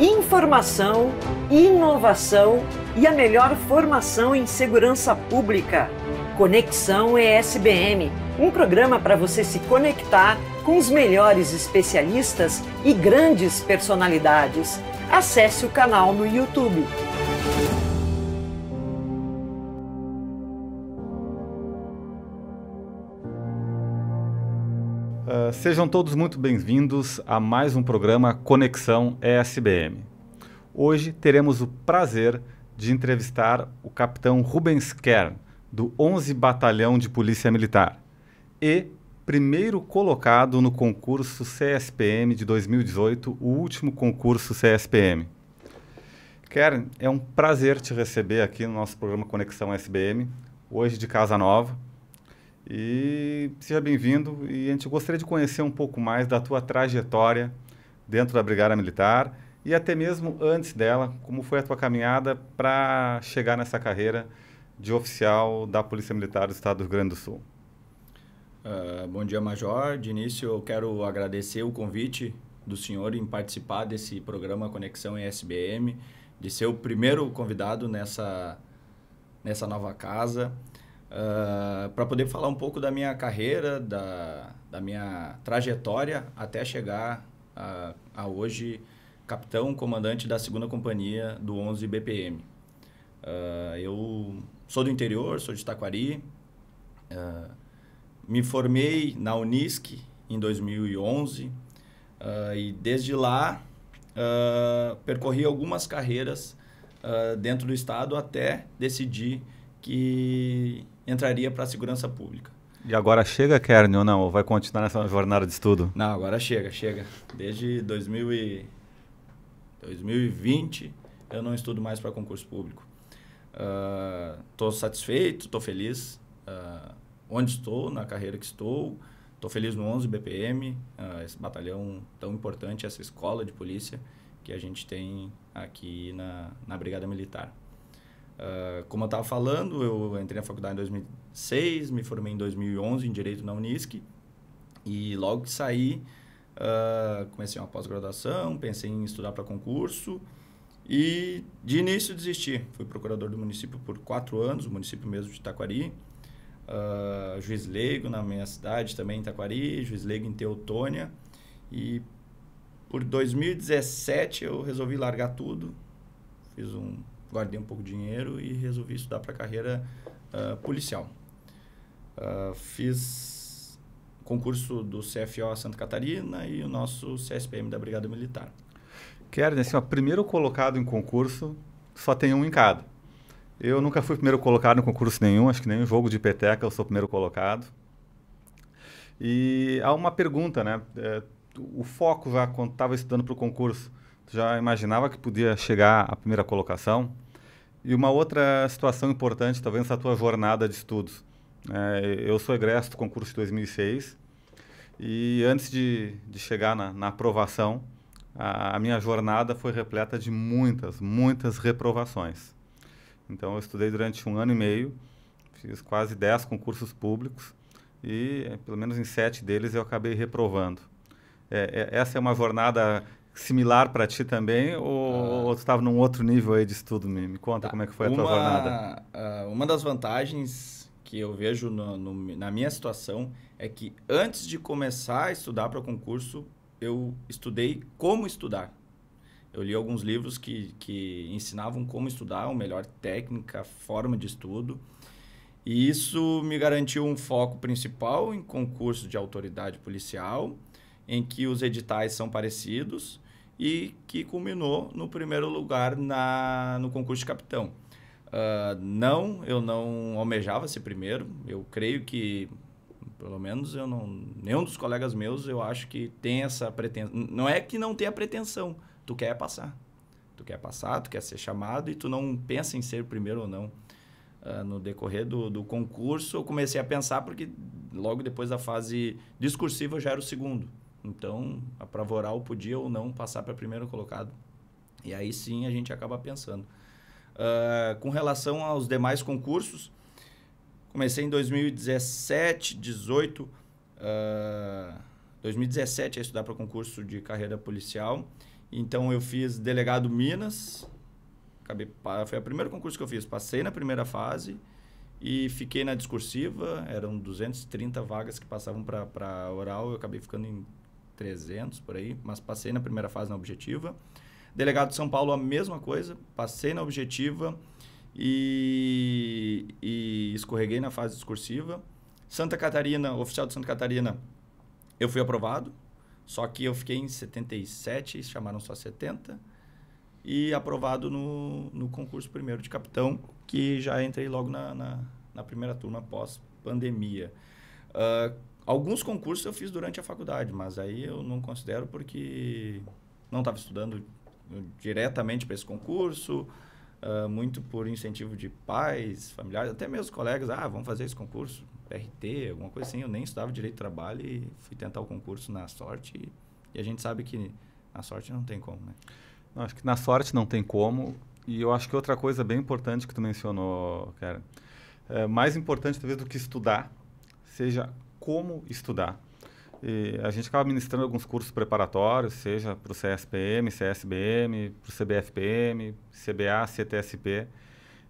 informação, inovação e a melhor formação em segurança pública. Conexão ESBM, um programa para você se conectar com os melhores especialistas e grandes personalidades. Acesse o canal no YouTube. sejam todos muito bem-vindos a mais um programa Conexão ESBM. Hoje teremos o prazer de entrevistar o capitão Rubens Kern, do 11 Batalhão de Polícia Militar e primeiro colocado no concurso CSPM de 2018, o último concurso CSPM. Kern, é um prazer te receber aqui no nosso programa Conexão SBM, hoje de Casa Nova. E seja bem-vindo. E a gente gostaria de conhecer um pouco mais da tua trajetória dentro da Brigada Militar e até mesmo antes dela, como foi a tua caminhada para chegar nessa carreira de oficial da Polícia Militar do Estado do Rio Grande do Sul. Uh, bom dia, Major. De início, eu quero agradecer o convite do senhor em participar desse programa Conexão ESBM, de ser o primeiro convidado nessa, nessa nova casa uh, ah, para poder falar um pouco da minha carreira, da, da minha trajetória até chegar a, a hoje capitão comandante da segunda companhia do 11 BPM. Uh, ah, eu sou do interior, sou de Taquari. Uh, me formei na Unisc em 2011 uh, e desde lá percorri algumas carreiras dentro do estado até decidir que entraria para a segurança pública. E agora chega, Kern, ou não? Ou vai continuar nessa jornada de estudo? Não, agora chega, chega. Desde 2000 e 2020 eu não estudo mais para concurso público. Estou uh, ah, satisfeito, estou feliz uh, onde estou, na carreira que estou. Estou feliz no 11 BPM, uh, ah, esse batalhão tão importante, essa escola de polícia que a gente tem aqui na, na Brigada Militar. Ah, como eu estava falando, eu entrei na faculdade em 2006, me formei em 2011 em Direito na Unisc. E logo que saí, uh, comecei uma pós-graduação, pensei em estudar para concurso. E de início desisti. Fui procurador do município por quatro anos, o município mesmo de Itaquari. Uh, juiz leigo na minha cidade também, em Itaquari, juiz leigo em Teutônia. E por 2017 eu resolvi largar tudo. Fiz um guardei um pouco de dinheiro e resolvi estudar para a carreira uh, policial. Uh, fiz concurso do CFO Santa Catarina e o nosso CSPM da Brigada Militar. Kern, né, assim, o primeiro colocado em concurso, só tem um em cada. Eu nunca fui primeiro colocado em concurso nenhum, acho que nem em jogo de peteca eu sou primeiro colocado. E há uma pergunta, né? É, o foco já quando estava estudando para o concurso, já imaginava que podia chegar à primeira colocação? E uma outra situação importante, talvez, a tua jornada de estudos. É, eu sou egresso do concurso de 2006 e antes de, de chegar na, na aprovação, a, a, minha jornada foi repleta de muitas, muitas reprovações. Então, eu estudei durante um ano e meio, fiz quase 10 concursos públicos e, pelo menos em sete deles, eu acabei reprovando. É, é, essa é uma jornada similar para ti também ou, ah. ou tu estava num outro nível aí de estudo? Me, me conta tá. como é que foi a tua jornada. Ah, uma das vantagens que eu vejo no, no, na minha situação é que antes de começar a estudar para o concurso, eu estudei como estudar. Eu li alguns livros que, que ensinavam como estudar, a melhor, técnica, forma de estudo. E isso me garantiu um foco principal em concurso de autoridade policial em que os editais são parecidos e que culminou no primeiro lugar na, no concurso de capitão. Uh, não, eu não almejava ser primeiro. Eu creio que, pelo menos, eu não, nenhum dos colegas meus, eu acho que tem essa pretensão. Não é que não tenha pretensão, tu quer passar. Tu quer passar, tu quer ser chamado e tu não pensa em ser primeiro ou não. Uh, no decorrer do, do concurso, eu comecei a pensar porque logo depois da fase discursiva eu já era o segundo. Então, a Pravoral podia ou não passar para primeiro colocado. E aí sim a gente acaba pensando. Uh, com relação aos demais concursos, comecei em 2017, 18, uh, 2017 a estudar para concurso de carreira policial. Então eu fiz delegado Minas, acabei, foi o primeiro concurso que eu fiz, passei na primeira fase e fiquei na discursiva, eram 230 vagas que passavam para oral, eu acabei ficando em 300 por aí, mas passei na primeira fase na objetiva. Delegado de São Paulo, a mesma coisa, passei na objetiva e, e escorreguei na fase discursiva. Santa Catarina, oficial de Santa Catarina, eu fui aprovado, só que eu fiquei em 77, chamaram só 70, e aprovado no, no concurso primeiro de capitão, que já entrei logo na, na, na primeira turma pós-pandemia. Uh, Alguns concursos eu fiz durante a faculdade, mas aí eu não considero porque não estava estudando eh, diretamente para esse concurso, uh, muito por incentivo de pais, familiares, até meus colegas, ah, vamos fazer esse concurso, RT, alguma coisa assim. Eu nem estudava direito de trabalho e fui tentar o concurso na sorte. E, e a gente sabe que na sorte não tem como, né? Não, acho que na sorte não tem como. E eu acho que outra coisa bem importante que tu mencionou, cara, é, mais importante talvez do que estudar, seja como estudar. E a gente acaba ministrando alguns cursos preparatórios, seja para o CSPM, CSBM, para o CBFPM, CBA, CTSP.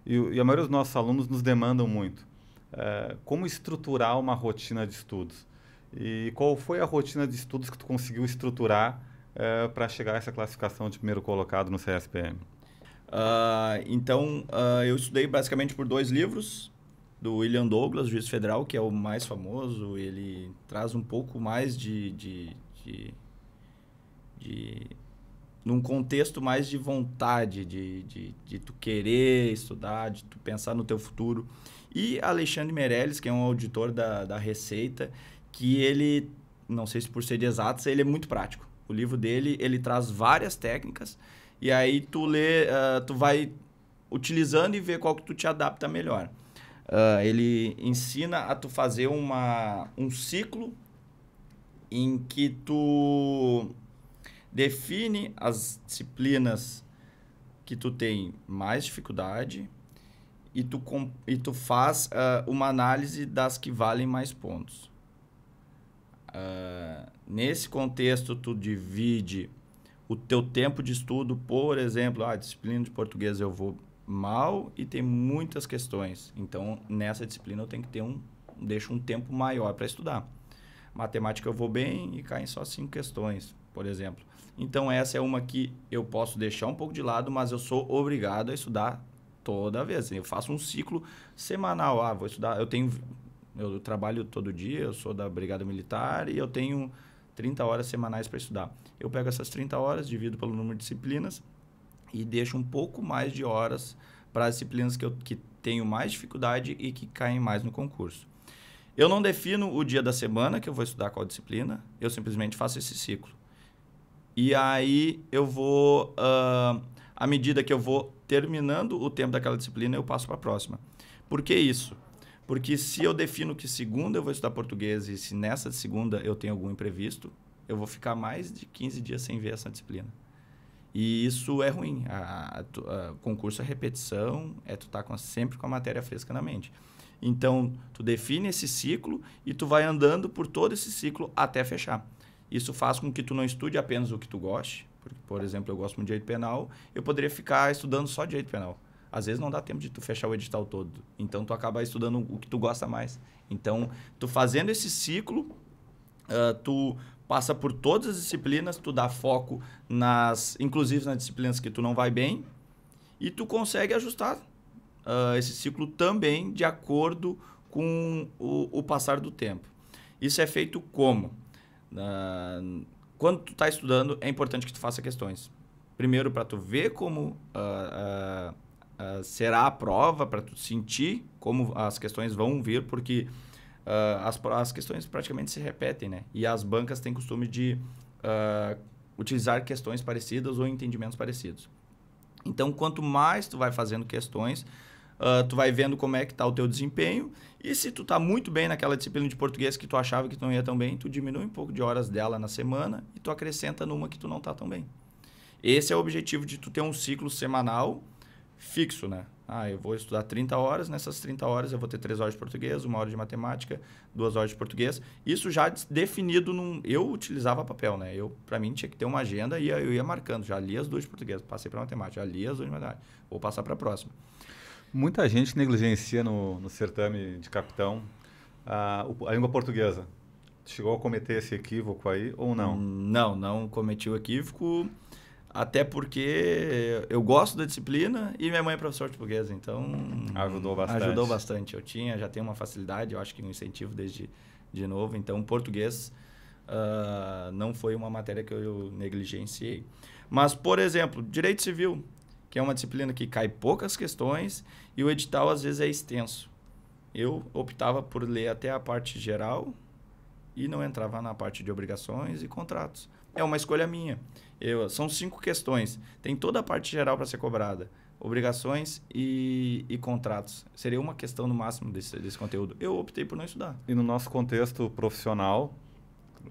E, e, a maioria dos nossos alunos nos demandam muito. É, como estruturar uma rotina de estudos? E qual foi a rotina de estudos que tu conseguiu estruturar é, para chegar a essa classificação de primeiro colocado no CSPM? Uh, ah, então, ah, eu estudei basicamente por dois livros do William Douglas, juiz federal, que é o mais famoso. Ele traz um pouco mais de, de, de, de num contexto mais de vontade, de, de, de, tu querer estudar, de tu pensar no teu futuro. E Alexandre Meirelles, que é um auditor da, da Receita, que ele, não sei se por ser de exatos, ele é muito prático. O livro dele, ele traz várias técnicas e aí tu lê, uh, tu vai utilizando e vê qual que tu te adapta melhor. Uh, ele ensina a tu fazer uma, um ciclo em que tu define as disciplinas que tu tem mais dificuldade e tu, com, e tu faz uh, uma análise das que valem mais pontos. Uh, nesse contexto, tu divide o teu tempo de estudo, por exemplo, a ah, disciplina de português eu vou mal e tem muitas questões. Então, nessa disciplina eu tenho que ter um deixo um tempo maior para estudar. Matemática eu vou bem e caem só cinco questões, por exemplo. Então essa é uma que eu posso deixar um pouco de lado, mas eu sou obrigado a estudar toda vez. Eu faço um ciclo semanal, ah, vou estudar, eu tenho eu trabalho todo dia, eu sou da Brigada Militar e eu tenho 30 horas semanais para estudar. Eu pego essas 30 horas, divido pelo número de disciplinas e deixo um pouco mais de horas para as disciplinas que eu que tenho mais dificuldade e que caem mais no concurso. Eu não defino o dia da semana que eu vou estudar qual disciplina, eu simplesmente faço esse ciclo. E aí eu vou, uh, à medida que eu vou terminando o tempo daquela disciplina, eu passo para a próxima. Por que isso? Porque se eu defino que segunda eu vou estudar português e se nessa segunda eu tenho algum imprevisto, eu vou ficar mais de 15 dias sem ver essa disciplina. E isso é ruim. A, a, a concurso é repetição, é tu estar tá sempre com a matéria fresca na mente. Então, tu define esse ciclo e tu vai andando por todo esse ciclo até fechar. Isso faz com que tu não estude apenas o que tu goste. Porque, por exemplo, eu gosto muito de direito penal, eu poderia ficar estudando só direito penal. Às vezes não dá tempo de tu fechar o edital todo. Então, tu acaba estudando o que tu gosta mais. Então, tu fazendo esse ciclo, uh, tu passa por todas as disciplinas, tu dá foco nas, inclusive nas disciplinas que tu não vai bem, e tu consegue ajustar uh, esse ciclo também de acordo com o, o, passar do tempo. Isso é feito como? Uh, quando tu está estudando, é importante que tu faça questões. Primeiro, para tu ver como uh, será a prova, para tu sentir como as questões vão vir, porque uh, as, as questões praticamente se repetem, né? E as bancas têm costume de uh, utilizar questões parecidas ou entendimentos parecidos. Então, quanto mais tu vai fazendo questões, uh, tu vai vendo como é que está o teu desempenho e se tu está muito bem naquela disciplina de português que tu achava que tu não ia tão bem, tu diminui um pouco de horas dela na semana e tu acrescenta numa que tu não está tão bem. Esse é o objetivo de tu ter um ciclo semanal fixo, né? Ah, eu vou estudar 30 horas, nessas 30 horas eu vou ter 3 horas de português, 1 hora de matemática, 2 horas de português. Isso já definido num. Eu utilizava papel, né? Eu, para mim, tinha que ter uma agenda e eu ia marcando. Já li as duas de português, passei para matemática, já li as duas de matemática. Vou passar para a próxima. Muita gente negligencia no, no certame de capitão a, a língua portuguesa. Chegou a cometer esse equívoco aí ou não? Não, não cometi o equívoco. Até porque eu gosto da disciplina e minha mãe é professora de português, então. Ajudou bastante. Ajudou bastante. Eu tinha, já tenho uma facilidade, eu acho que um incentivo desde de novo. Então, português uh, não foi uma matéria que eu negligenciei. Mas, por exemplo, direito civil, que é uma disciplina que cai poucas questões e o edital às vezes é extenso. Eu optava por ler até a parte geral e não entrava na parte de obrigações e contratos é uma escolha minha. Eu, são cinco questões. Tem toda a parte geral para ser cobrada. Obrigações e, e, contratos. Seria uma questão no máximo desse, desse conteúdo. Eu optei por não estudar. E no nosso contexto profissional,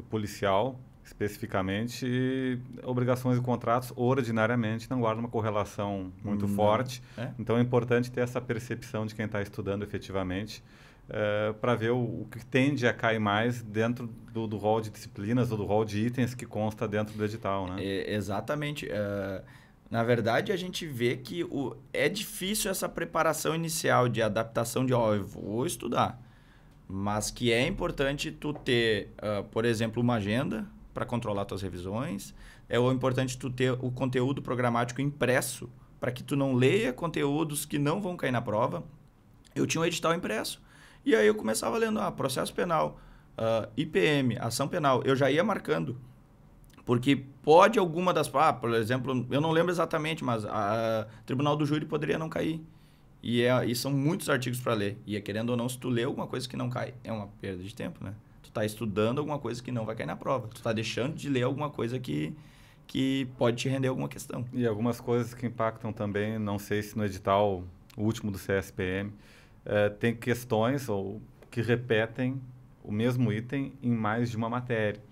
policial, especificamente, obrigações e contratos ordinariamente não guardam uma correlação muito forte. É? Então é importante ter essa percepção de quem está estudando efetivamente eh, para ver o, o, que tende a cair mais dentro do, do rol de disciplinas ou do rol de itens que consta dentro do edital, né? É, exatamente. Uh, na verdade, a gente vê que o, é difícil essa preparação inicial de adaptação de, ó, oh, eu vou estudar. Mas que é importante tu ter, uh, por exemplo, uma agenda para controlar tuas revisões. É importante tu ter o conteúdo programático impresso para que tu não leia conteúdos que não vão cair na prova. Eu tinha um edital impresso. E aí eu começava lendo, ah, processo penal, uh, ah, IPM, ação penal. Eu já ia marcando. Porque pode alguma das. Ah, por exemplo, eu não lembro exatamente, mas a, ah, a Tribunal do Júri poderia não cair. E, é, e são muitos artigos para ler. E é, querendo ou não, se tu lê alguma coisa que não cai, é uma perda de tempo, né? Tu está estudando alguma coisa que não vai cair na prova. Tu está deixando de ler alguma coisa que, que pode te render alguma questão. E algumas coisas que impactam também, não sei se no edital, o último do CSPM, eh, tem questões ou que repetem o mesmo item em mais de uma matéria.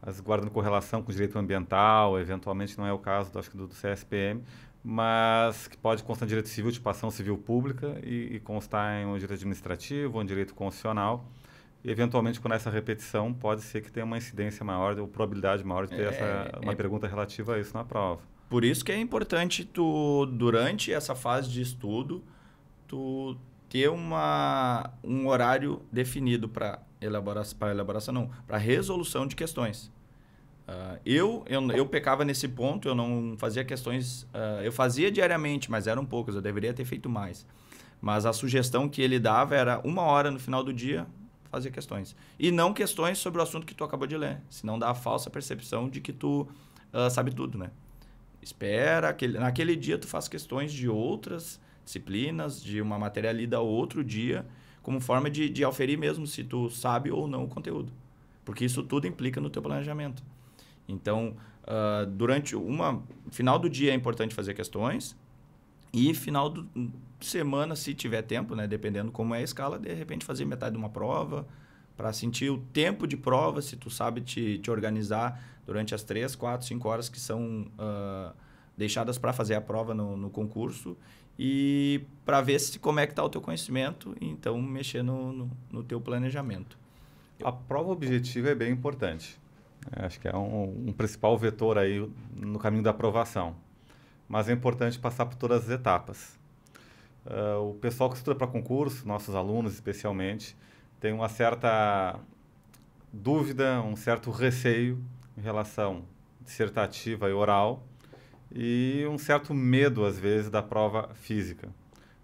As guardam correlação com direito ambiental, eventualmente não é o caso, acho que do, do CSPM, mas que pode constar em direito civil, de passão civil pública e, e constar em um direito administrativo, ou um direito constitucional. E, eventualmente, com essa repetição, pode ser que tenha uma incidência maior, ou probabilidade maior de ter é, essa, é, é. uma é... pergunta relativa a isso na prova. Por isso que é importante tu, durante essa fase de estudo, tu ter uma, um horário definido para elaboração, para elaboração não, para resolução de questões. Uh, eu, eu, eu pecava nesse ponto, eu não fazia questões, uh, eu fazia diariamente, mas eram poucas, eu deveria ter feito mais. Mas a sugestão que ele dava era uma hora no final do dia fazer questões. E não questões sobre o assunto que tu acabou de ler, senão dá a falsa percepção de que tu uh, sabe tudo, né? Espera, aquele, naquele dia tu faz questões de outras disciplinas, de uma matéria lida outro dia, como forma de, de auferir mesmo se tu sabe ou não o conteúdo. Porque isso tudo implica no teu planejamento. Então, uh, durante uma... Final do dia é importante fazer questões e final de semana, se tiver tempo, né? Dependendo como é a escala, de repente fazer metade de uma prova para sentir o tempo de prova, se tu sabe te, te organizar durante as três, quatro, cinco horas que são uh, deixadas para fazer a prova no, no, concurso e para ver se como é que está o teu conhecimento e então mexer no, no, no teu planejamento. A prova objetiva é bem importante. É, acho que é um, um, principal vetor aí no caminho da aprovação. Mas é importante passar por todas as etapas. Uh, o pessoal que estuda para concurso, nossos alunos especialmente, tem uma certa dúvida, um certo receio em relação dissertativa e oral e um certo medo, às vezes, da prova física.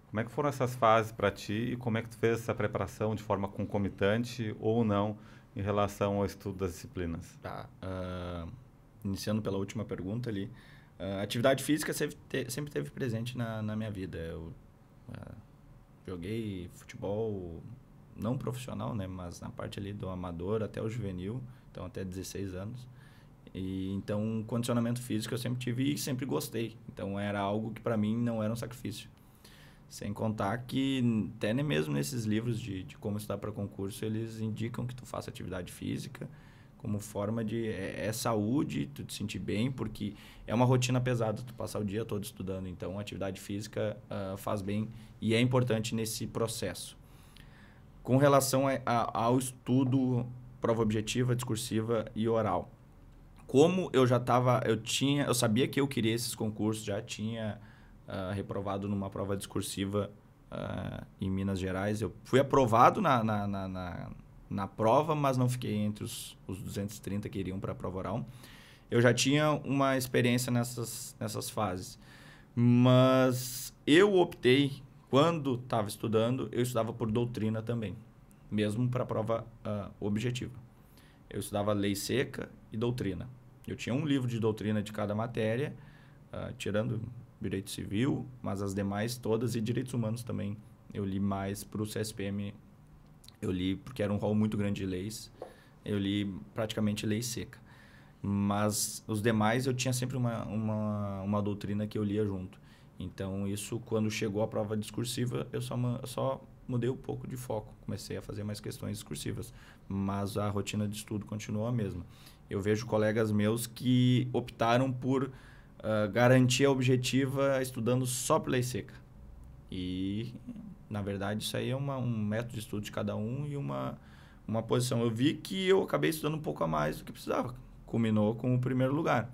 Como é que foram essas fases para ti e como é que tu fez essa preparação de forma concomitante ou não em relação ao estudo das disciplinas? Tá. Uh, iniciando pela última pergunta ali, uh, atividade física sempre, te, sempre teve presente na, na minha vida. Eu uh, joguei futebol não profissional, né, mas na parte ali do amador até o juvenil, então até 16 anos. E, então, condicionamento físico eu sempre tive e sempre gostei. Então, era algo que para mim não era um sacrifício. Sem contar que, até mesmo nesses livros de, de como estudar para concurso, eles indicam que tu faça atividade física como forma de... É, é, saúde, tu te sentir bem, porque é uma rotina pesada tu passar o dia todo estudando. Então, atividade física uh, faz bem e é importante nesse processo. Com relação a, a, ao estudo prova objetiva, discursiva e oral como eu já estava, eu tinha, eu sabia que eu queria esses concursos, já tinha uh, reprovado numa prova discursiva uh, em Minas Gerais. Eu fui aprovado na, na, na, na, na prova, mas não fiquei entre os, os 230 que iriam para a prova oral. Eu já tinha uma experiência nessas, nessas fases. Mas eu optei, quando estava estudando, eu estudava por doutrina também, mesmo para a prova uh, objetiva eu estudava lei seca e doutrina. Eu tinha um livro de doutrina de cada matéria, uh, tirando direito civil, mas as demais todas e direitos humanos também. Eu li mais para o CSPM, eu li porque era um rol muito grande de leis, eu li praticamente lei seca. Mas os demais eu tinha sempre uma, uma, uma doutrina que eu lia junto. Então, isso, quando chegou à prova discursiva, eu só, eu só mudei um pouco de foco, comecei a fazer mais questões discursivas, mas a rotina de estudo continua a mesma. Eu vejo colegas meus que optaram por uh, ah, garantir a objetiva estudando só por lei seca. E, na verdade, isso aí é uma, um método de estudo de cada um e uma, uma posição. Eu vi que eu acabei estudando um pouco a mais do que precisava, culminou com o primeiro lugar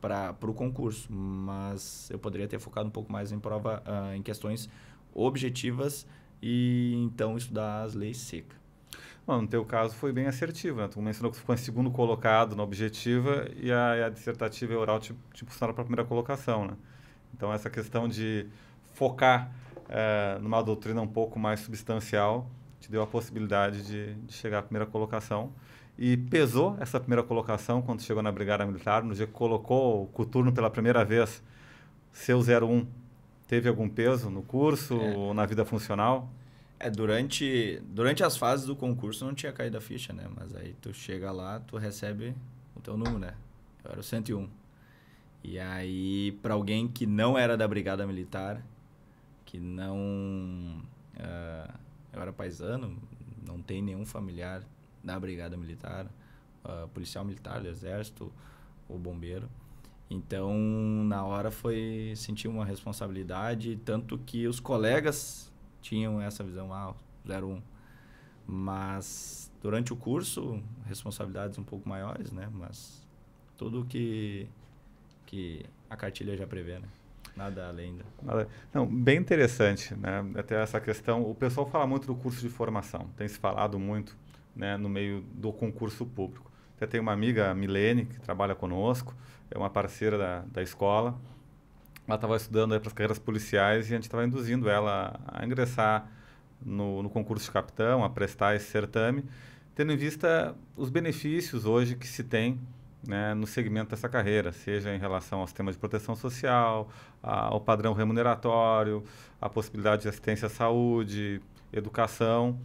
para o concurso, mas eu poderia ter focado um pouco mais em prova, uh, em questões objetivas e então estudar as leis seca Bom, no teu caso foi bem assertivo, né? Tu mencionou que tu ficou em segundo colocado na objetiva e a, a dissertativa e oral te, te para a primeira colocação, né? Então, essa questão de focar é, numa doutrina um pouco mais substancial te deu a possibilidade de, de, chegar à primeira colocação. E pesou essa primeira colocação quando chegou na Brigada Militar, no dia que colocou o coturno pela primeira vez, seu 01 Teve algum peso no curso é. ou na vida funcional? É, durante, durante as fases do concurso não tinha caído a ficha, né? Mas aí tu chega lá, tu recebe o teu número, né? Eu era o 101. E aí, para alguém que não era da Brigada Militar, que não. Uh, eu era paisano, não tem nenhum familiar da Brigada Militar, uh, policial militar, do Exército, ou bombeiro. Então, na hora foi sentir uma responsabilidade, tanto que os colegas tinham essa visão, ah, 01. Mas durante o curso, responsabilidades um pouco maiores, né? Mas tudo que, que a cartilha já prevê, né? Nada além da. Não, bem interessante, né? Até essa questão. O pessoal fala muito do curso de formação, tem se falado muito né, no meio do concurso público. Até tenho uma amiga, Milene, que trabalha conosco, é uma parceira da, da escola. Ela estava estudando para as carreiras policiais e a gente estava induzindo ela a ingressar no, no concurso de capitão, a prestar esse certame, tendo em vista os benefícios hoje que se tem né, no segmento dessa carreira, seja em relação ao sistema de proteção social, a, ao padrão remuneratório, a possibilidade de assistência à saúde, educação.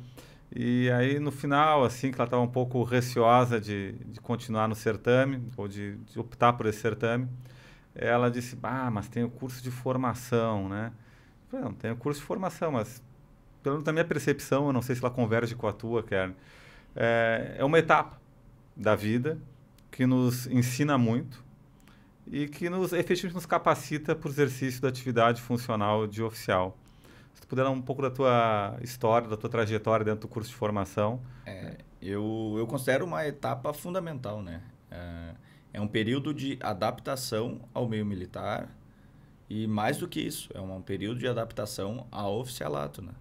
E aí, no final, assim, que ela estava um pouco receosa de, de continuar no certame, ou de, de optar por esse certame, ela disse, ah, mas tem o curso de formação, né? Eu falei, não, tem o curso de formação, mas, pelo menos na minha percepção, eu não sei se ela converge com a tua, Kern, é, é uma etapa da vida que nos ensina muito e que nos efetivamente nos capacita para o exercício da atividade funcional de oficial. Se tu puder dar um pouco da tua história, da tua trajetória dentro do curso de formação. É, eu, eu considero uma etapa fundamental, né? É, é um período de adaptação ao meio militar e mais do que isso, é um período de adaptação ao oficialato, né?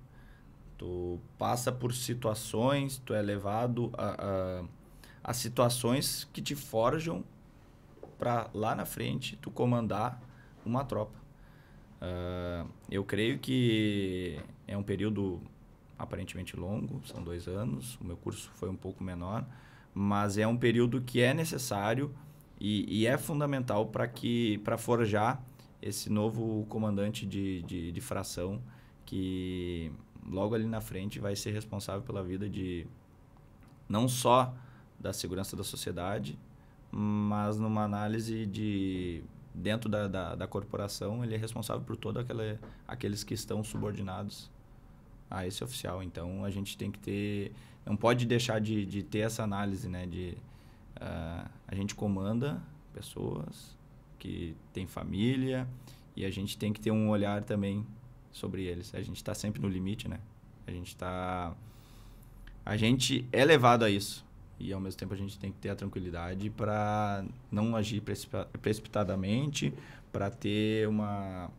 Tu passa por situações, tu é levado a, a, a situações que te forjam para lá na frente tu comandar uma tropa. Uh, eu creio que é um período aparentemente longo, são dois anos. O meu curso foi um pouco menor, mas é um período que é necessário e, e é fundamental para que para forjar esse novo comandante de, de, de fração que logo ali na frente vai ser responsável pela vida de não só da segurança da sociedade, mas numa análise de dentro da, da, da, corporação, ele é responsável por todos aqueles que estão subordinados a esse oficial. Então, a gente tem que ter... Não pode deixar de, de ter essa análise, né? De, uh, a gente comanda pessoas que têm família e a gente tem que ter um olhar também sobre eles. A gente está sempre no limite, né? A gente está... A gente é levado a isso. E ao mesmo tempo a gente tem que ter a tranquilidade para não agir precipitadamente, para ter uma,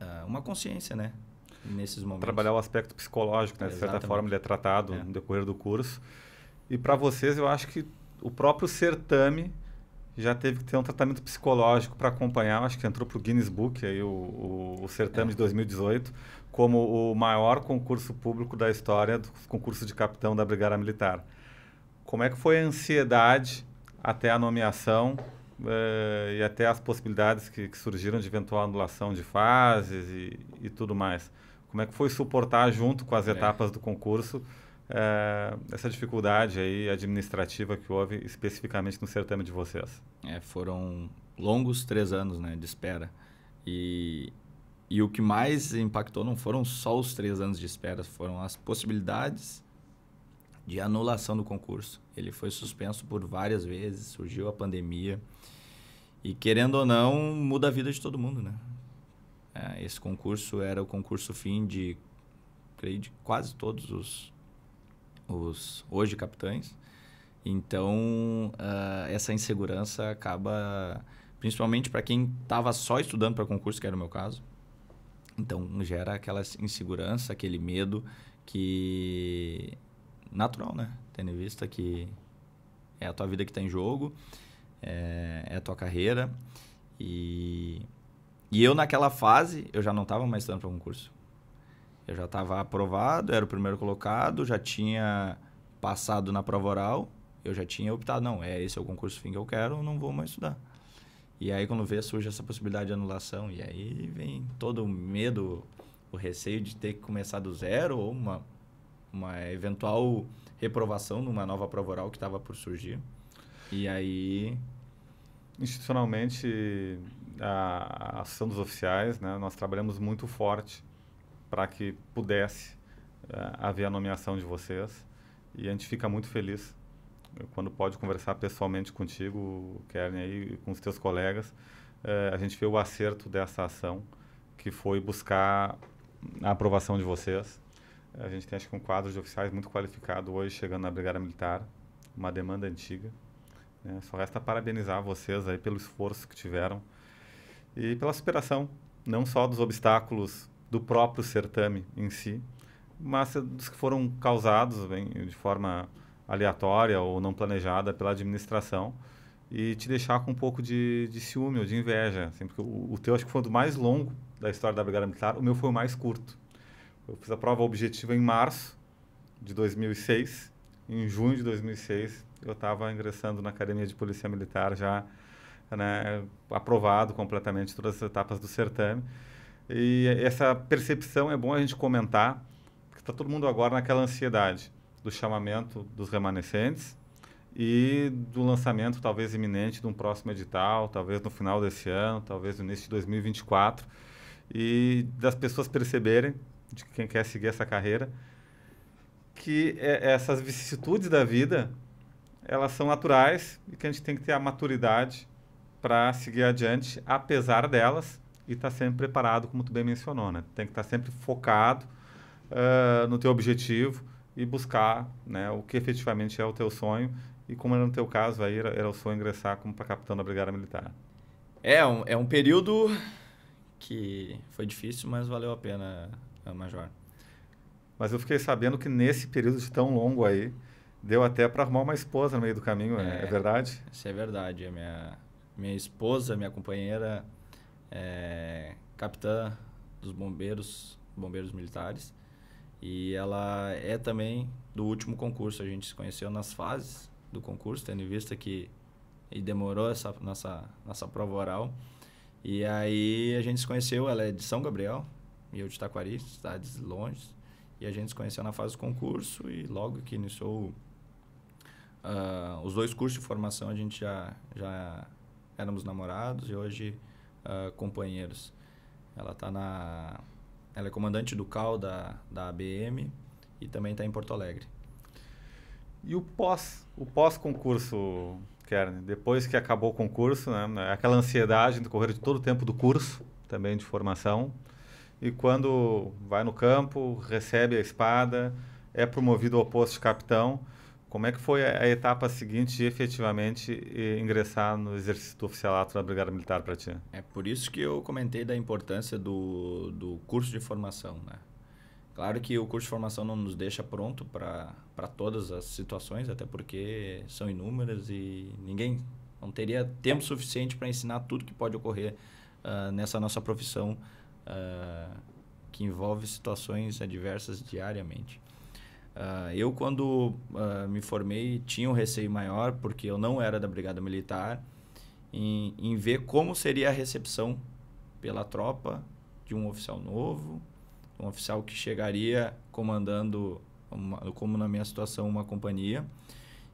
ah, uma consciência, né? Nesses momentos. Trabalhar o aspecto psicológico, né? De certa forma, ele é tratado é. no decorrer do curso. E para vocês, eu acho que o próprio certame já teve que ter um tratamento psicológico para acompanhar. Acho que entrou para o Guinness Book, aí, o, o, o certame é. de 2018, como o maior concurso público da história do concurso de capitão da Brigada Militar. Como é que foi a ansiedade até a nomeação uh, e até as possibilidades que, que, surgiram de eventual anulação de fases e, e, tudo mais? Como é que foi suportar junto com as é. etapas do concurso uh, essa dificuldade aí administrativa que houve especificamente no certame de vocês? É, foram longos três anos né, de espera. E, e o que mais impactou não foram só os três anos de espera, foram as possibilidades de anulação do concurso. Ele foi suspenso por várias vezes, surgiu a pandemia. E querendo ou não, muda a vida de todo mundo, né? É, esse concurso era o concurso fim de, creio, de quase todos os, os hoje capitães. Então, uh, essa insegurança acaba, principalmente para quem estava só estudando para concurso, que era o meu caso. Então, gera aquela insegurança, aquele medo que natural, né? Tendo em vista que é a tua vida que está em jogo, é, é, a tua carreira. E, e eu, naquela fase, eu já não estava mais estudando para concurso. Eu já estava aprovado, era o primeiro colocado, já tinha passado na prova oral, eu já tinha optado, não, é esse é o concurso fim que eu quero, não vou mais estudar. E aí, quando vê, surge essa possibilidade de anulação. E aí vem todo o medo, o receio de ter que começar do zero ou uma uma eventual reprovação numa nova prova oral que estava por surgir. E aí. Institucionalmente, a, Associação ação dos oficiais, né, nós trabalhamos muito forte para que pudesse uh, haver a nomeação de vocês. E a gente fica muito feliz quando pode conversar pessoalmente contigo, Kern, e com os teus colegas. Uh, a gente vê o acerto dessa ação, que foi buscar a aprovação de vocês a gente tem, acho que, um quadro de oficiais muito qualificado hoje chegando na Brigada Militar, uma demanda antiga. Né? Só resta parabenizar vocês aí pelo esforço que tiveram e pela superação, não só dos obstáculos do próprio certame em si, mas dos que foram causados bem, de forma aleatória ou não planejada pela administração e te deixar com um pouco de, de ciúme ou de inveja. Assim, porque o, o teu acho que foi o mais longo da história da Brigada Militar, o meu foi o mais curto. Eu fiz a prova objetiva em março de 2006. Em junho de 2006, eu estava ingressando na Academia de Polícia Militar já né, aprovado completamente todas as etapas do certame. E essa percepção é bom a gente comentar, porque está todo mundo agora naquela ansiedade do chamamento dos remanescentes e do lançamento talvez iminente de um próximo edital, talvez no final desse ano, talvez no início de 2024, e das pessoas perceberem de quem quer seguir essa carreira, que é, essas vicissitudes da vida, elas são naturais e que a gente tem que ter a maturidade para seguir adiante, apesar delas, e estar tá sempre preparado, como tu bem mencionou, né? Tem que estar tá sempre focado uh, no teu objetivo e buscar né, o que efetivamente é o teu sonho e como era é no teu caso aí era, era o sonho ingressar como para capitão da brigada militar é, é um é um período que foi difícil mas valeu a pena é major. Mas eu fiquei sabendo que nesse período de tão longo aí, deu até para arrumar uma esposa no meio do caminho, né? é, é verdade? Isso é verdade. A minha, minha esposa, minha companheira, é capitã dos bombeiros, bombeiros militares. E ela é também do último concurso. A gente se conheceu nas fases do concurso, tendo em vista que e demorou essa nossa, nossa prova oral. E aí a gente se conheceu, ela é de São Gabriel, e eu de Taquari, cidades longe. E a gente se conheceu na fase do concurso e logo que iniciou uh, os dois cursos de formação, a gente já, já éramos namorados e hoje uh, companheiros. Ela tá na ela é comandante do CAL da, da ABM e também está em Porto Alegre. E o pós, o pós-concurso, Kern, depois que acabou o concurso, né, é aquela ansiedade do correr de todo o tempo do curso, também de formação, e quando vai no campo, recebe a espada, é promovido ao posto de capitão. Como é que foi a, etapa seguinte de efetivamente eh, ingressar no exercício oficialato da Brigada Militar para ti? É por isso que eu comentei da importância do, do curso de formação, né? Claro que o curso de formação não nos deixa pronto para todas as situações, até porque são inúmeras e ninguém não teria tempo suficiente para ensinar tudo que pode ocorrer uh, nessa nossa profissão uh, que envolve situações adversas diariamente. Uh, eu, quando uh, me formei, tinha um receio maior, porque eu não era da Brigada Militar, em, em ver como seria a recepção pela tropa de um oficial novo, um oficial que chegaria comandando, uma, como na minha situação, uma companhia.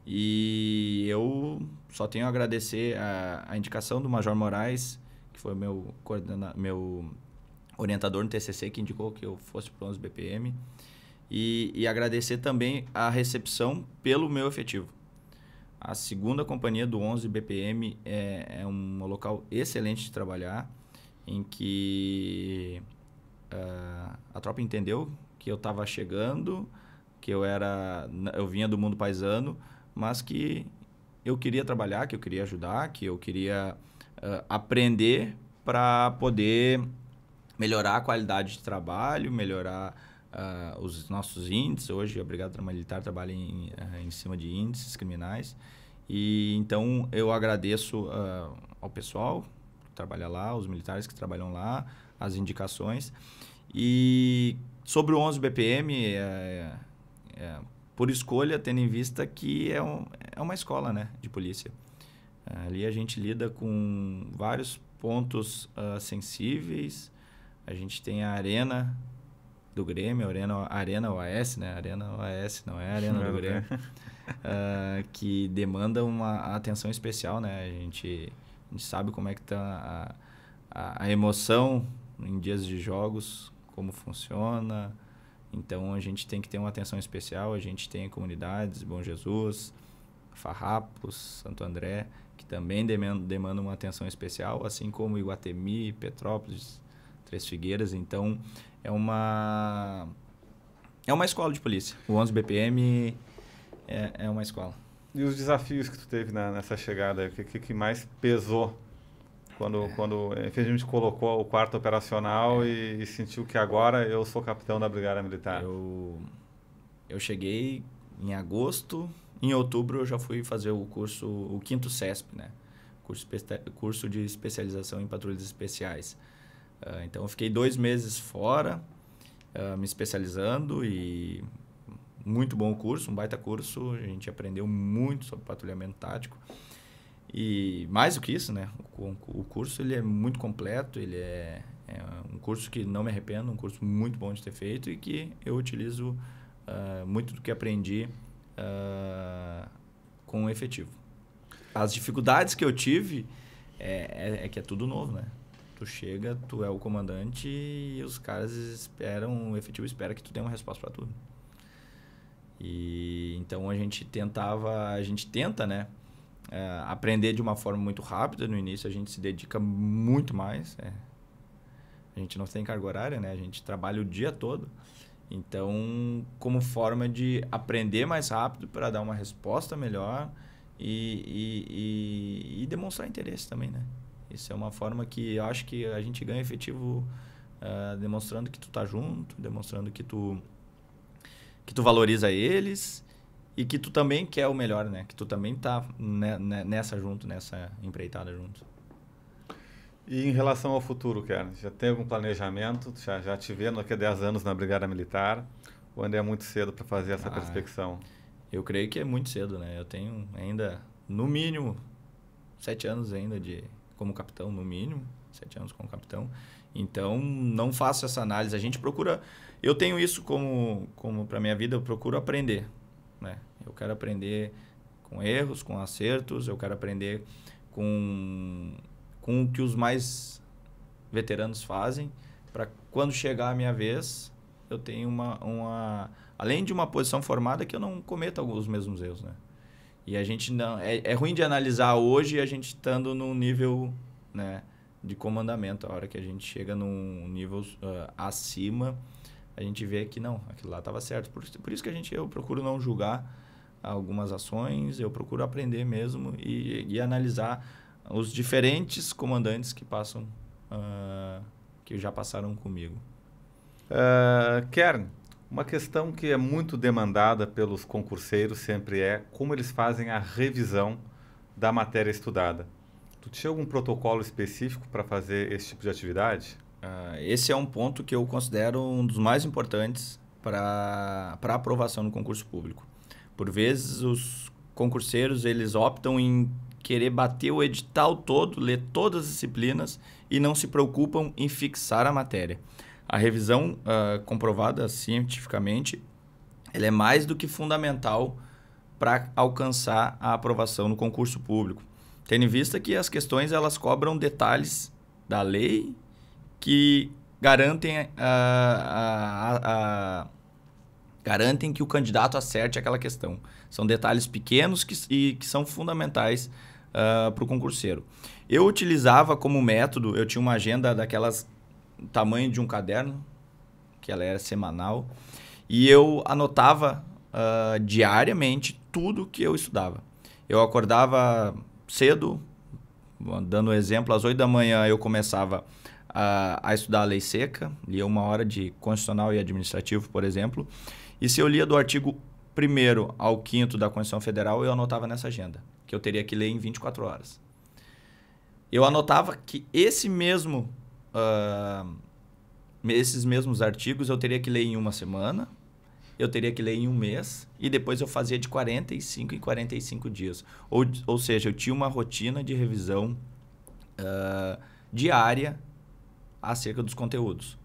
E eu só tenho a agradecer a, a indicação do Major Moraes, que foi meu, coordena meu orientador no TCC que indicou que eu fosse para o 11 BPM. E, e, agradecer também a recepção pelo meu efetivo. A segunda companhia do 11 BPM é, é um local excelente de trabalhar, em que uh, a tropa entendeu que eu estava chegando, que eu era, eu vinha do mundo paisano, mas que eu queria trabalhar, que eu queria ajudar, que eu queria uh, aprender para poder melhorar a qualidade de trabalho, melhorar uh, os nossos índices. Hoje, a Brigada Militar trabalha em, uh, em cima de índices criminais. E então eu agradeço uh, ao pessoal que trabalha lá, os militares que trabalham lá, as indicações. E sobre o 11 BPM, é, é, por escolha, tendo em vista que é, um, é uma escola né, de polícia. Ali a gente lida com vários pontos uh, sensíveis, a gente tem a Arena do Grêmio, Arena, Arena OAS, né? Arena OAS, não é a Arena não, do Grêmio. uh, que demanda uma atenção especial, né? A gente, a gente sabe como é que tá a, a, a emoção em dias de jogos, como funciona. Então a gente tem que ter uma atenção especial, a gente tem comunidades, Bom Jesus, Farrapos, Santo André, que também demandam uma atenção especial, assim como Iguatemi, Petrópolis, Três Figueiras. Então, é uma é uma escola de polícia. O 11 BPM é, é uma escola. E os desafios que tu teve na, nessa chegada? O que, que, mais pesou quando, é. quando infelizmente, eh, colocou o quarto operacional é. e, e, sentiu que agora eu sou capitão da Brigada Militar? Eu, eu cheguei em agosto, em outubro eu já fui fazer o curso, o quinto CESP, né? Curso, curso de especialização em patrulhas especiais. Ah, então, eu fiquei dois meses fora, uh, me especializando e muito bom curso, um baita curso. A gente aprendeu muito sobre patrulhamento tático. E mais do que isso, né? O, o curso ele é muito completo, ele é, é, um curso que não me arrependo, um curso muito bom de ter feito e que eu utilizo uh, muito do que aprendi uh, com efetivo. As dificuldades que eu tive é, é, é que é tudo novo, né? tu chega, tu é o comandante e os caras esperam, o efetivo espera que tu tenha uma resposta para tudo. E então a gente tentava, a gente tenta, né? É, aprender de uma forma muito rápida no início, a gente se dedica muito mais. É. A gente não tem carga horária, né? A gente trabalha o dia todo. Então, como forma de aprender mais rápido para dar uma resposta melhor e, e, e, e demonstrar interesse também, né? Isso é uma forma que eu acho que a gente ganha efetivo uh, demonstrando que tu tá junto, demonstrando que tu que tu valoriza eles e que tu também quer o melhor, né? Que tu também tá nessa junto, nessa empreitada junto. E em relação ao futuro, Kern, já tem algum planejamento? Já, já te vê daqui a 10 anos na Brigada Militar? Ou ainda é muito cedo para fazer essa ah, perspecção? Eu creio que é muito cedo, né? Eu tenho ainda, no mínimo, sete anos ainda de, como capitão, no mínimo, sete anos como capitão. Então, não faço essa análise. A gente procura. Eu tenho isso como, como para minha vida, eu procuro aprender. Né? Eu quero aprender com erros, com acertos, eu quero aprender com, com o que os mais veteranos fazem, para quando chegar a minha vez, eu tenho uma, uma. Além de uma posição formada, que eu não cometa os mesmos erros. Né? E a gente não. É, é ruim de analisar hoje a gente estando num nível né, de comandamento. A hora que a gente chega num nível uh, acima, a gente vê que não, aquilo lá estava certo. Por, por isso que a gente, eu procuro não julgar algumas ações, eu procuro aprender mesmo e, e analisar os diferentes comandantes que passam, uh, que já passaram comigo. Uh, Kern, uma questão que é muito demandada pelos concurseiros sempre é como eles fazem a revisão da matéria estudada. Tu tinha algum protocolo específico para fazer esse tipo de atividade? Uh, esse é um ponto que eu considero um dos mais importantes para aprovação no concurso público. Por vezes, os concurseiros eles optam em querer bater o edital todo, ler todas as disciplinas e não se preocupam em fixar a matéria. A revisão uh, comprovada cientificamente, ela é mais do que fundamental para alcançar a aprovação no concurso público. Tendo em vista que as questões elas cobram detalhes da lei que garantem ah, a, a, a, garantem que o candidato acerte aquela questão. São detalhes pequenos que, e que são fundamentais uh, ah, para o concurseiro. Eu utilizava como método, eu tinha uma agenda daquelas tamanho de um caderno, que ela era semanal, e eu anotava uh, diariamente tudo que eu estudava. Eu acordava cedo, dando um exemplo, às 8 da manhã eu começava a, a estudar a lei seca, lia uma hora de constitucional e administrativo, por exemplo, e se eu lia do artigo 1 ao 5 da Constituição Federal, eu anotava nessa agenda, que eu teria que ler em 24 horas. Eu anotava que esse mesmo uh, esses mesmos artigos eu teria que ler em uma semana, eu teria que ler em um mês, e depois eu fazia de 45 em 45 dias. Ou, ou seja, eu tinha uma rotina de revisão uh, diária acerca dos conteúdos.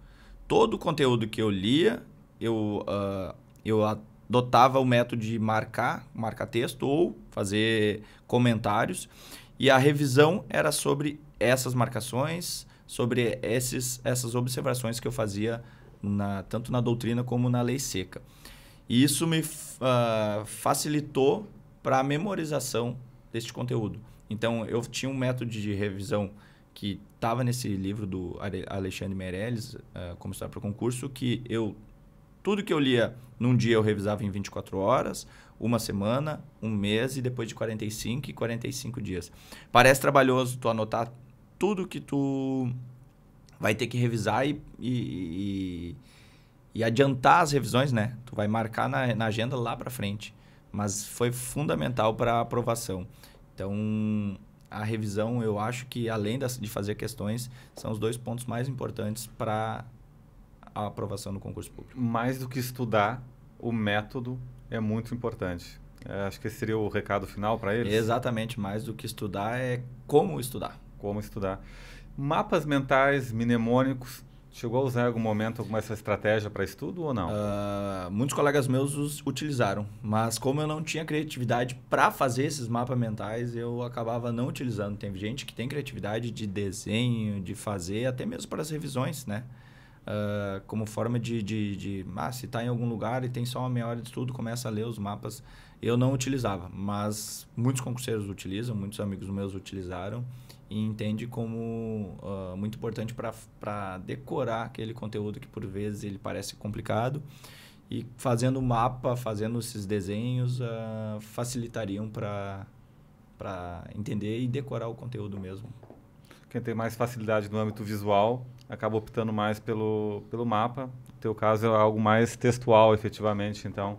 Todo o conteúdo que eu lia, eu, uh, eu adotava o método de marcar, marcar texto ou fazer comentários. E a revisão era sobre essas marcações, sobre esses, essas observações que eu fazia na, tanto na doutrina como na lei seca. E isso me uh, facilitou para a memorização deste conteúdo. Então, eu tinha um método de revisão que estava nesse livro do Alexandre Meirelles, uh, Como Estudar para o Concurso, que eu tudo que eu lia num dia eu revisava em 24 horas, uma semana, um mês e depois de 45 e 45 dias. Parece trabalhoso tu anotar tudo que tu vai ter que revisar e, e, e adiantar as revisões, né? Tu vai marcar na, na agenda lá para frente. Mas foi fundamental para a aprovação. Então, a revisão, eu acho que além das, de fazer questões, são os dois pontos mais importantes para a aprovação no concurso público. Mais do que estudar, o método é muito importante. É, acho que esse seria o recado final para eles. Exatamente, mais do que estudar é como estudar como estudar. Mapas mentais, mnemônicos, chegou a usar em algum momento alguma essa estratégia para estudo ou não? Uh, muitos colegas meus os utilizaram, mas como eu não tinha criatividade para fazer esses mapas mentais, eu acabava não utilizando. Tem gente que tem criatividade de desenho, de fazer, até mesmo para as revisões, né? Ah, como forma de, de, de ah, se está em algum lugar e tem só uma meia hora de estudo, começa a ler os mapas. Eu não utilizava, mas muitos concurseiros utilizam, muitos amigos meus utilizaram e entende como uh, muito importante para decorar aquele conteúdo que por vezes ele parece complicado e fazendo mapa, fazendo esses desenhos, uh, facilitariam para entender e decorar o conteúdo mesmo. Quem tem mais facilidade no âmbito visual acaba optando mais pelo, pelo mapa. No teu caso é algo mais textual, efetivamente, então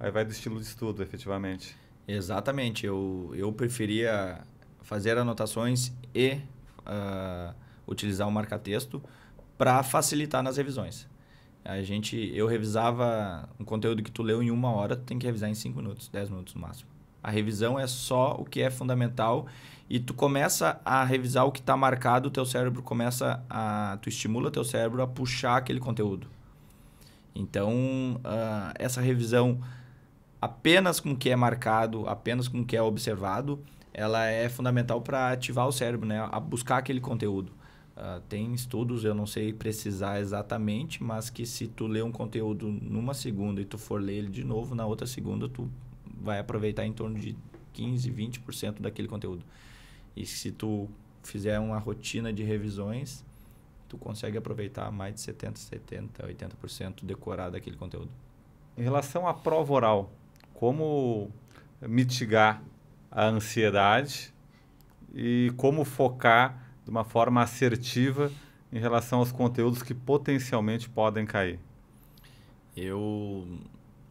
aí vai do estilo de estudo, efetivamente. Exatamente, eu, eu preferia fazer anotações e uh, utilizar o marca-texto para facilitar nas revisões. A gente, eu revisava um conteúdo que tu leu em uma hora, tu tem que revisar em cinco minutos, dez minutos no máximo. A revisão é só o que é fundamental e tu começa a revisar o que está marcado, o teu cérebro começa a... Tu estimula teu cérebro a puxar aquele conteúdo. Então, uh, essa revisão apenas com o que é marcado, apenas com o que é observado, ela é fundamental para ativar o cérebro, né? A buscar aquele conteúdo. Uh, tem estudos, eu não sei precisar exatamente, mas que se tu lê um conteúdo numa segunda e tu for ler ele de novo na outra segunda, tu vai aproveitar em torno de 15, 20% daquele conteúdo. E se tu fizer uma rotina de revisões, tu consegue aproveitar mais de 70, 70, 80% decorado daquele conteúdo. Em relação à prova oral, como mitigar a ansiedade e como focar de uma forma assertiva em relação aos conteúdos que potencialmente podem cair? Eu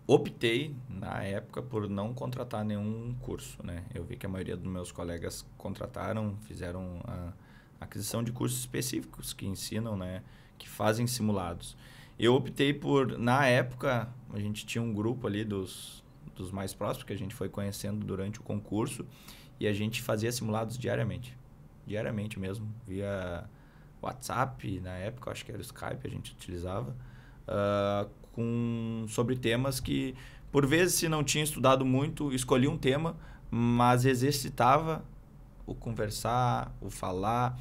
optei na época por não contratar nenhum curso, né? Eu vi que a maioria dos meus colegas contrataram, fizeram a aquisição de cursos específicos que ensinam, né? Que fazem simulados. Eu optei por, na época, a gente tinha um grupo ali dos, dos mais próximos que a gente foi conhecendo durante o concurso e a gente fazia simulados diariamente, diariamente mesmo, via WhatsApp na época, acho que era o Skype a gente utilizava. Uh, com sobre temas que por vezes se não tinha estudado muito, escolhi um tema, mas exercitava o conversar, o falar.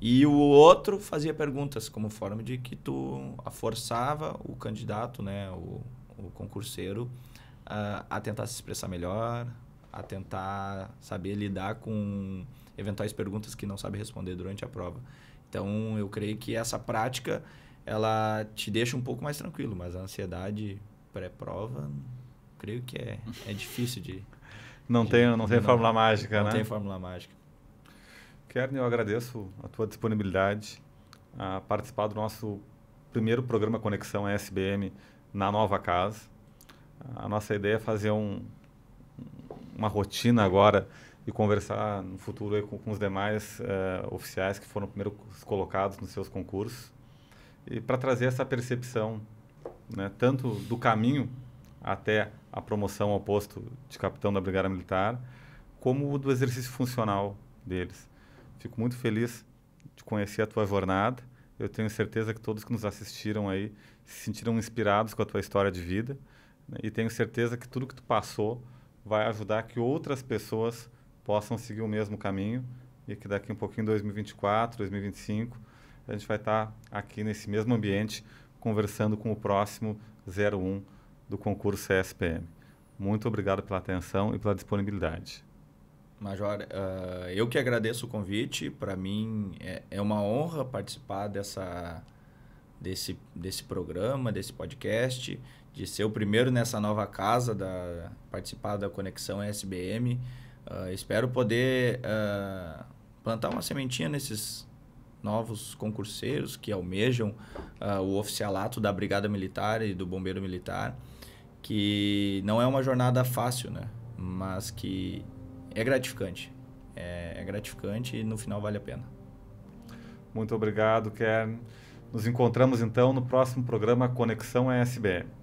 E o outro fazia perguntas como forma de que tu forçava o candidato, né, o, o concurseiro, a tentar se expressar melhor, a tentar saber lidar com eventuais perguntas que não sabe responder durante a prova. Então, eu creio que essa prática ela te deixa um pouco mais tranquilo, mas a ansiedade pré-prova, creio que é, é difícil de. Não de, tem, não tem não, fórmula mágica, não né? Não tem fórmula mágica. Kern, eu agradeço a tua disponibilidade a participar do nosso primeiro programa Conexão SBM na nova casa. A nossa ideia é fazer um, uma rotina agora e conversar no futuro com, com os demais uh, oficiais que foram primeiro colocados nos seus concursos e para trazer essa percepção, né, tanto do caminho até a promoção ao posto de capitão da Brigada Militar, como do exercício funcional deles. Fico muito feliz de conhecer a tua jornada. Eu tenho certeza que todos que nos assistiram aí se sentiram inspirados com a tua história de vida né, e tenho certeza que tudo que tu passou vai ajudar que outras pessoas possam seguir o mesmo caminho e que daqui um pouquinho 2024, 2025 a gente vai estar tá aqui nesse mesmo ambiente conversando com o próximo 01 do concurso ESPM. Muito obrigado pela atenção e pela disponibilidade. Major, uh, eu que agradeço o convite. Para mim é, é, uma honra participar dessa, desse, desse programa, desse podcast, de ser o primeiro nessa nova casa, da, participar da Conexão SBM. Uh, eh, espero poder uh, plantar uma sementinha nesses novos concurseiros que almejam uh, o oficialato da Brigada Militar e do Bombeiro Militar, que não é uma jornada fácil, né? Mas que é gratificante. É, é gratificante e no final vale a pena. Muito obrigado, Kern. Nos encontramos então no próximo programa Conexão ESBM.